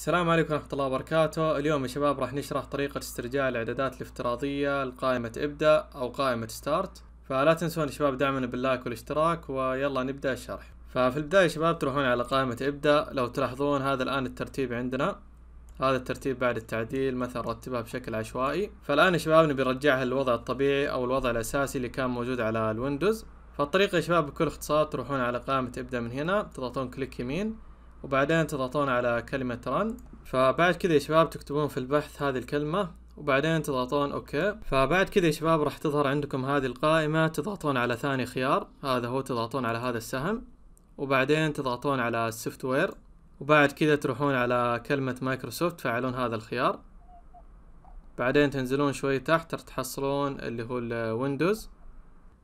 السلام عليكم ورحمة الله وبركاته اليوم يا شباب راح نشرح طريقة استرجاع الإعدادات الافتراضية لقائمة ابدأ أو قائمة ستارت فلا تنسون يا شباب دعمنا باللايك والاشتراك ويلا نبدأ الشرح ففي البداية يا شباب تروحون على قائمة ابدأ لو تلاحظون هذا الآن الترتيب عندنا هذا الترتيب بعد التعديل مثلا رتبها بشكل عشوائي فالآن يا شباب نبي نرجعها للوضع الطبيعي أو الوضع الأساسي اللي كان موجود على الويندوز فالطريقة يا شباب بكل اختصار تروحون على قائمة ابدأ من هنا تضغطون كليك يمين وبعدين تضغطون على كلمة رن فبعد كذا يا شباب تكتبون في البحث هذه الكلمة وبعدين تضغطون اوكي فبعد كذا يا شباب راح تظهر عندكم هذه القائمة تضغطون على ثاني خيار هذا هو تضغطون على هذا السهم وبعدين تضغطون على السوفت وير وبعد كذا تروحون على كلمة مايكروسوفت تفعلون هذا الخيار بعدين تنزلون شوي تحت تحصلون اللي هو الويندوز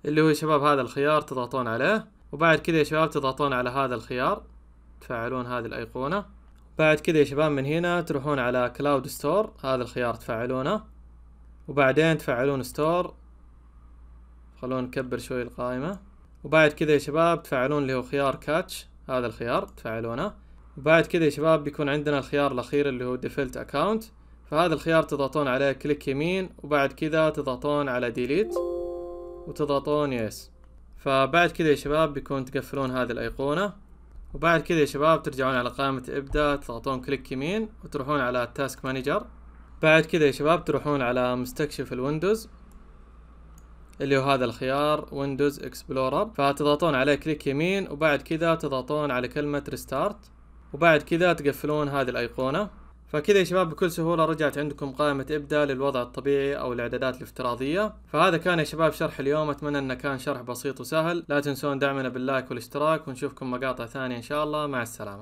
اللي هو يا شباب هذا الخيار تضغطون عليه وبعد كذا يا شباب تضغطون على هذا الخيار تفعلون هذه الايقونة بعد كذا يا شباب من هنا تروحون على كلاود ستور هذا الخيار تفعلونه وبعدين تفعلون ستور خلونا نكبر شوي القائمة وبعد كذا يا شباب تفعلون اللي هو خيار كاتش هذا الخيار تفعلونه وبعد كذا يا شباب بيكون عندنا الخيار الاخير اللي هو ديفلت اكاونت فهذا الخيار تضغطون عليه كليك يمين وبعد كذا تضغطون على ديليت وتضغطون يس فبعد كذا يا شباب بيكون تقفلون هذه الايقونة وبعد كذا يا شباب ترجعون على قائمة ابدا تضغطون كليك يمين وتروحون على التاسك مانجر بعد كذا يا شباب تروحون على مستكشف الويندوز اللي هو هذا الخيار ويندوز اكسبلورر فتضغطون عليه كليك يمين وبعد كذا تضغطون على كلمة ريستارت وبعد كذا تقفلون هذه الأيقونة فكذا يا شباب بكل سهولة رجعت عندكم قائمة إبدأ للوضع الطبيعي أو الإعدادات الافتراضية فهذا كان يا شباب شرح اليوم أتمنى أنه كان شرح بسيط وسهل لا تنسون دعمنا باللايك والاشتراك ونشوفكم مقاطع ثانية إن شاء الله مع السلامة